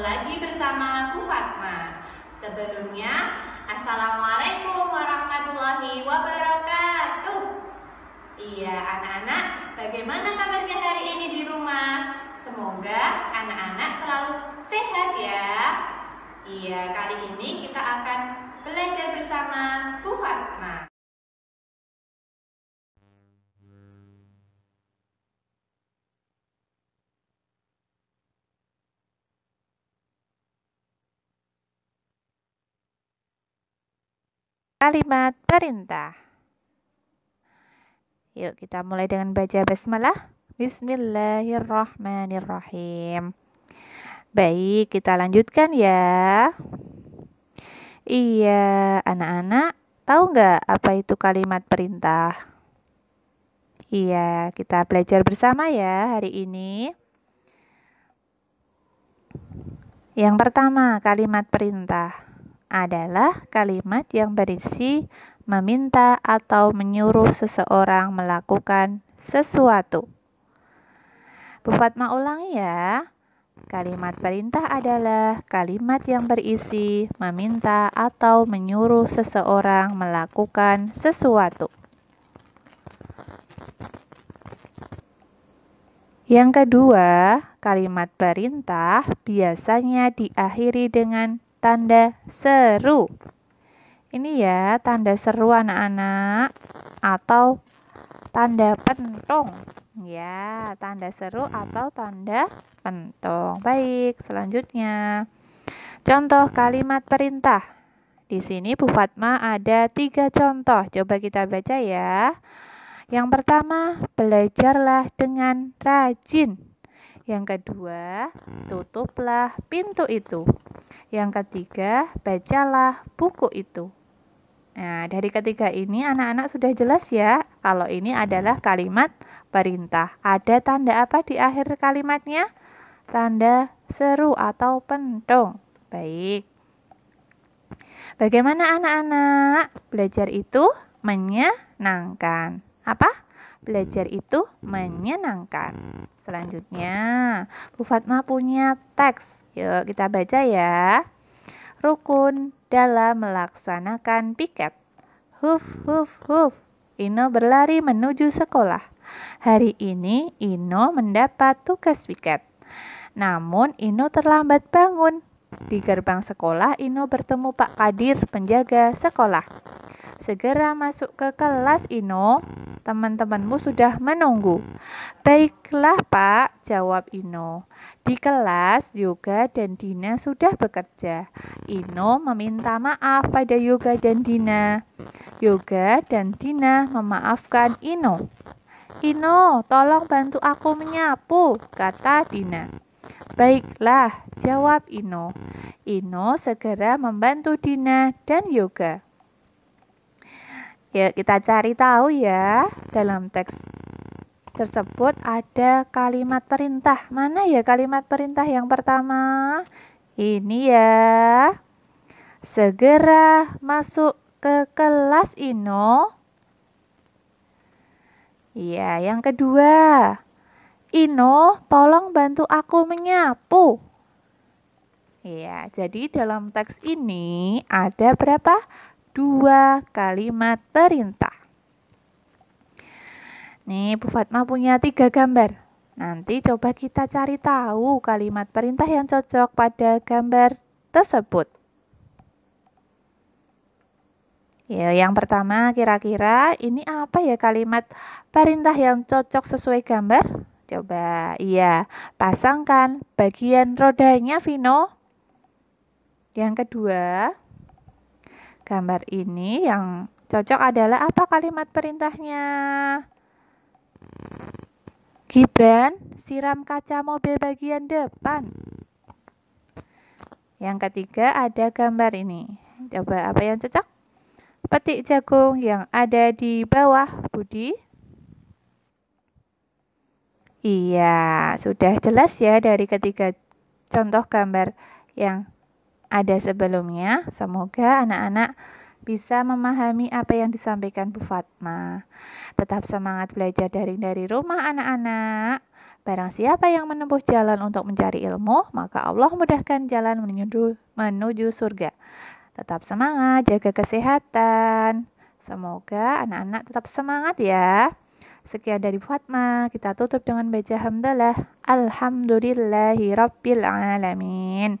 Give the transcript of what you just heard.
lagi bersama aku Fatma. Sebelumnya, Assalamualaikum warahmatullahi wabarakatuh. Iya, anak-anak, bagaimana kabarnya hari ini di rumah? Semoga anak-anak selalu sehat ya. Iya, kali ini kita akan belajar bersama Bu Fatma. kalimat perintah. Yuk kita mulai dengan baca basmalah. Bismillahirrahmanirrahim. Baik, kita lanjutkan ya. Iya, anak-anak, tahu nggak apa itu kalimat perintah? Iya, kita belajar bersama ya hari ini. Yang pertama, kalimat perintah adalah kalimat yang berisi meminta atau menyuruh seseorang melakukan sesuatu. Bu Fatma ulangi ya. Kalimat perintah adalah kalimat yang berisi meminta atau menyuruh seseorang melakukan sesuatu. Yang kedua, kalimat perintah biasanya diakhiri dengan tanda seru. Ini ya tanda seru anak-anak atau tanda pentung. ya, tanda seru hmm. atau tanda pentong. Baik, selanjutnya contoh kalimat perintah. Di sini Bu Fatma ada tiga contoh. Coba kita baca ya. Yang pertama, belajarlah dengan rajin. Yang kedua, hmm. tutuplah pintu itu. Yang ketiga, bacalah buku itu. Nah, dari ketiga ini anak-anak sudah jelas ya kalau ini adalah kalimat perintah. Ada tanda apa di akhir kalimatnya? Tanda seru atau pentung. Baik. Bagaimana anak-anak belajar itu menyenangkan? Apa? Belajar hmm. itu hmm. menyenangkan. Hmm. Selanjutnya, Bu Fatma punya teks. Yuk kita baca ya. Rukun dalam melaksanakan piket. Huf, huf, huf. Ino berlari menuju sekolah. Hari ini Ino mendapat tugas piket. Namun Ino terlambat bangun. Di gerbang sekolah Ino bertemu Pak Kadir penjaga sekolah. Segera masuk ke kelas, Ino. Teman-temanmu sudah menunggu. Baiklah, Pak, jawab Ino. Di kelas, Yoga dan Dina sudah bekerja. Ino meminta maaf pada Yoga dan Dina. Yoga dan Dina memaafkan Ino. Ino, tolong bantu aku menyapu, kata Dina. Baiklah, jawab Ino. Ino segera membantu Dina dan Yoga. Ya, kita cari tahu ya dalam teks tersebut ada kalimat perintah. Mana ya kalimat perintah yang pertama? Ini ya. Segera masuk ke kelas Ino. Iya, yang kedua. Ino, tolong bantu aku menyapu. Iya, jadi dalam teks ini ada berapa? dua kalimat perintah. Nih, Bu Fatma punya tiga gambar. Nanti coba kita cari tahu kalimat perintah yang cocok pada gambar tersebut. Ya, yang pertama kira-kira ini apa ya kalimat perintah yang cocok sesuai gambar? Coba, iya, pasangkan bagian rodanya Vino. Yang kedua, gambar ini yang cocok adalah apa kalimat perintahnya? Gibran, siram kaca mobil bagian depan. Yang ketiga ada gambar ini. Coba apa yang cocok? Petik jagung yang ada di bawah Budi. Iya, sudah jelas ya dari ketiga contoh gambar yang ada sebelumnya. Semoga anak-anak bisa memahami apa yang disampaikan Bu Fatma. Tetap semangat belajar daring dari rumah anak-anak. Barang siapa yang menempuh jalan untuk mencari ilmu, maka Allah mudahkan jalan menuju, menuju surga. Tetap semangat, jaga kesehatan. Semoga anak-anak tetap semangat ya. Sekian dari Fatma, kita tutup dengan baca hamdalah. Alhamdulillahi alamin.